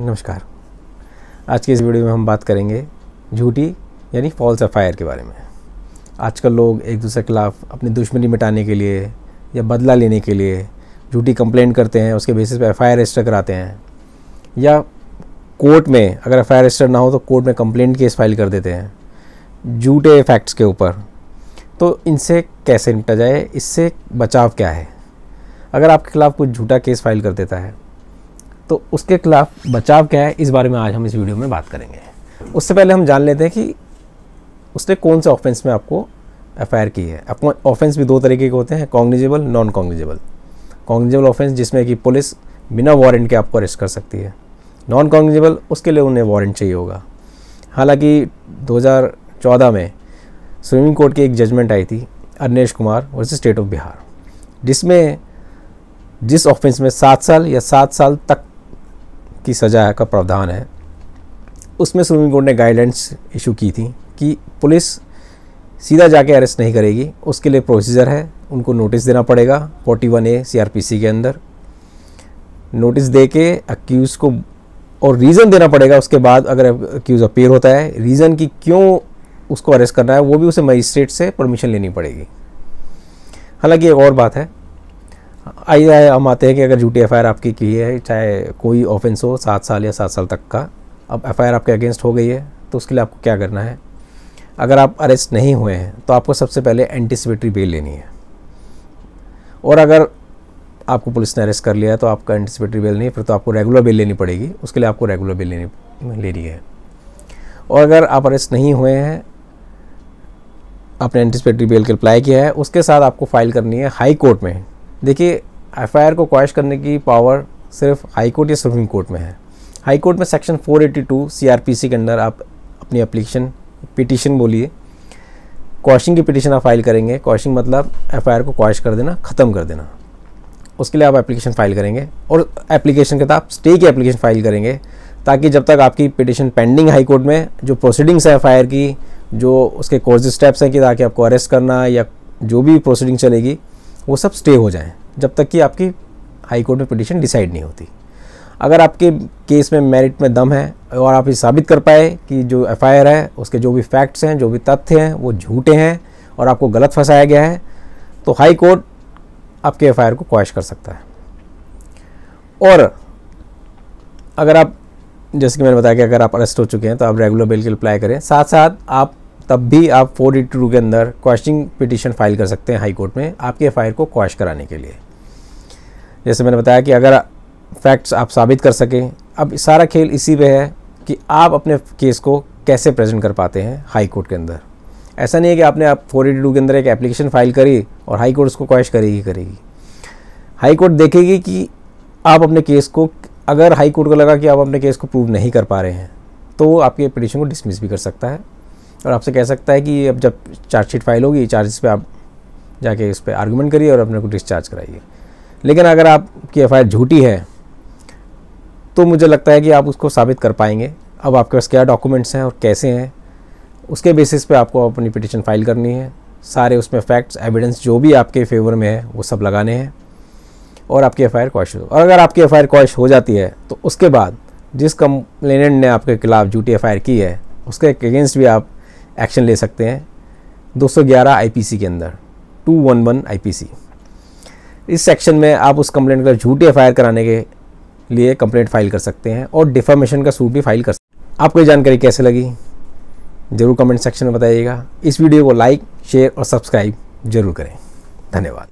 नमस्कार आज के इस वीडियो में हम बात करेंगे झूठी यानी फॉल्स एफ के बारे में आजकल लोग एक दूसरे के खिलाफ अपनी दुश्मनी मिटाने के लिए या बदला लेने के लिए झूठी कंप्लेंट करते हैं उसके बेसिस पे एफ आई रजिस्टर कराते हैं या कोर्ट में अगर एफ आई रजिस्टर ना हो तो कोर्ट में कंप्लेंट केस फाइल कर देते हैं झूठे फैक्ट्स के ऊपर तो इनसे कैसे निपटा जाए इससे बचाव क्या है अगर आपके खिलाफ कुछ झूठा केस फाइल कर देता है तो उसके खिलाफ बचाव क्या है इस बारे में आज हम इस वीडियो में बात करेंगे उससे पहले हम जान लेते हैं कि उसने कौन से ऑफेंस में आपको एफ की है ऑफेंस भी दो तरीके के होते हैं कॉन्ग्निजेबल नॉन कॉन्ग्निजेबल कॉन्ग्निजेबल ऑफेंस जिसमें कि पुलिस बिना वारंट के आपको अरेस्ट कर सकती है नॉन कॉन्ग्निजेबल उसके लिए उन्हें वारंट चाहिए होगा हालांकि 2014 में सुप्रीम कोर्ट की एक जजमेंट आई थी Arnesh Kumar versus state of Bihar जिसमें जिस ऑफेंस में सात साल या सात साल तक की सज़ा का प्रावधान है उसमें सुप्रीम कोर्ट ने गाइडलाइंस इशू की थी कि पुलिस सीधा जाके अरेस्ट नहीं करेगी उसके लिए प्रोसीजर है उनको नोटिस देना पड़ेगा फोर्टी वन ए सी के अंदर नोटिस दे के अक्यूज़ को और रीज़न देना पड़ेगा उसके बाद अगर अक्यूज़ अपेयर होता है रीज़न कि क्यों उसको अरेस्ट करना है वो भी उसे मजिस्ट्रेट से परमिशन लेनी पड़ेगी हालांकि एक और बात है आई आए हम आते हैं कि अगर झूठी एफ आपकी की है चाहे कोई ऑफेंस हो सात साल या सात साल तक का अब एफ आपके अगेंस्ट हो गई है तो उसके लिए आपको क्या करना है अगर आप अरेस्ट नहीं हुए हैं तो आपको सबसे पहले एंटिसिपेटरी बेल लेनी है और अगर आपको पुलिस ने अरेस्ट कर लिया है तो आपका एंटिसिपेटरी बेल नहीं फिर तो आपको रेगुलर बेल लेनी पड़ेगी उसके लिए आपको रेगुलर बेल लेनी लेनी है और अगर आप अरेस्ट नहीं हुए हैं आपने एंटिसिपेटरी बेल के अप्लाई किया है उसके साथ आपको फाइल करनी है हाई कोर्ट में देखिए एफ को क्वाश करने की पावर सिर्फ हाई कोर्ट या सुप्रीम कोर्ट में है हाई कोर्ट में सेक्शन 482 सीआरपीसी के अंदर आप अपनी अप्लीकेशन पिटिशन बोलिए क्वाशिंग की पिटिशन आप फाइल करेंगे क्वाशिंग मतलब एफ को क्वाश कर देना ख़त्म कर देना उसके लिए आप एप्लीकेशन फाइल करेंगे और एप्लीकेशन के साथ आप स्टे की एप्लीकेशन फाइल करेंगे ताकि जब तक आपकी पिटिशन पेंडिंग हाई कोर्ट में जो प्रोसीडिंग्स है एफ की जो उसके कोर्स स्टेप्स हैं कि ताकि आपको अरेस्ट करना या जो भी प्रोसीडिंग चलेगी वो सब स्टे हो जाएँ जब तक कि आपकी हाई कोर्ट में पिटिशन डिसाइड नहीं होती अगर आपके केस में मेरिट में दम है और आप ये साबित कर पाए कि जो एफ है उसके जो भी फैक्ट्स हैं जो भी तथ्य हैं वो झूठे हैं और आपको गलत फंसाया गया है तो हाई कोर्ट आपके एफ को क्वाश कर सकता है और अगर आप जैसे कि मैंने बताया कि अगर आप अरेस्ट हो चुके हैं तो आप रेगुलर बेल के अप्लाई करें साथ साथ आप तब भी आप फोर एटी टू के अंदर क्वेश्चनिंग पिटिशन फाइल कर सकते हैं हाईकोर्ट में आपके एफ को क्वाश कराने के लिए जैसे मैंने बताया कि अगर फैक्ट्स आप साबित कर सकें अब सारा खेल इसी पे है कि आप अपने केस को कैसे प्रेजेंट कर पाते हैं हाई कोर्ट के अंदर ऐसा नहीं है कि आपने आप फोर एटी टू के अंदर एक एप्लीकेशन फाइल करी और हाई कोर्ट उसको क्वाइश करेगी करेगी हाई कोर्ट देखेगी कि आप अपने केस को अगर हाई कोर्ट को लगा कि आप अपने केस को प्रूव नहीं कर पा रहे हैं तो आपके पिटिशन को डिसमिस भी कर सकता है और आपसे कह सकता है कि अब जब चार्जशीट फाइल होगी चार्जेस पे आप जाके इस पर आर्गूमेंट करिए और अपने को डिस्चार्ज कराइए लेकिन अगर आपकी एफ झूठी है तो मुझे लगता है कि आप उसको साबित कर पाएंगे अब आपके पास क्या डॉक्यूमेंट्स हैं और कैसे हैं उसके बेसिस पे आपको अपनी पिटिशन फाइल करनी है सारे उसमें फैक्ट्स एविडेंस जो भी आपके फेवर में है वो सब लगाने हैं और आपकी एफ आई क्वाश और अगर आपकी एफ आई हो जाती है तो उसके बाद जिस कंप्लेनेंट ने आपके खिलाफ झूठी एफ की है उसके अगेंस्ट भी आप एक्शन ले सकते हैं 211 आईपीसी के अंदर 211 आईपीसी इस सेक्शन में आप उस कंप्लेंट का झूठी एफ कराने के लिए कंप्लेंट फाइल कर सकते हैं और डिफॉर्मेशन का सूट भी फाइल कर सकते हैं आपको ये जानकारी कैसे लगी ज़रूर कमेंट सेक्शन में बताइएगा इस वीडियो को लाइक शेयर और सब्सक्राइब जरूर करें धन्यवाद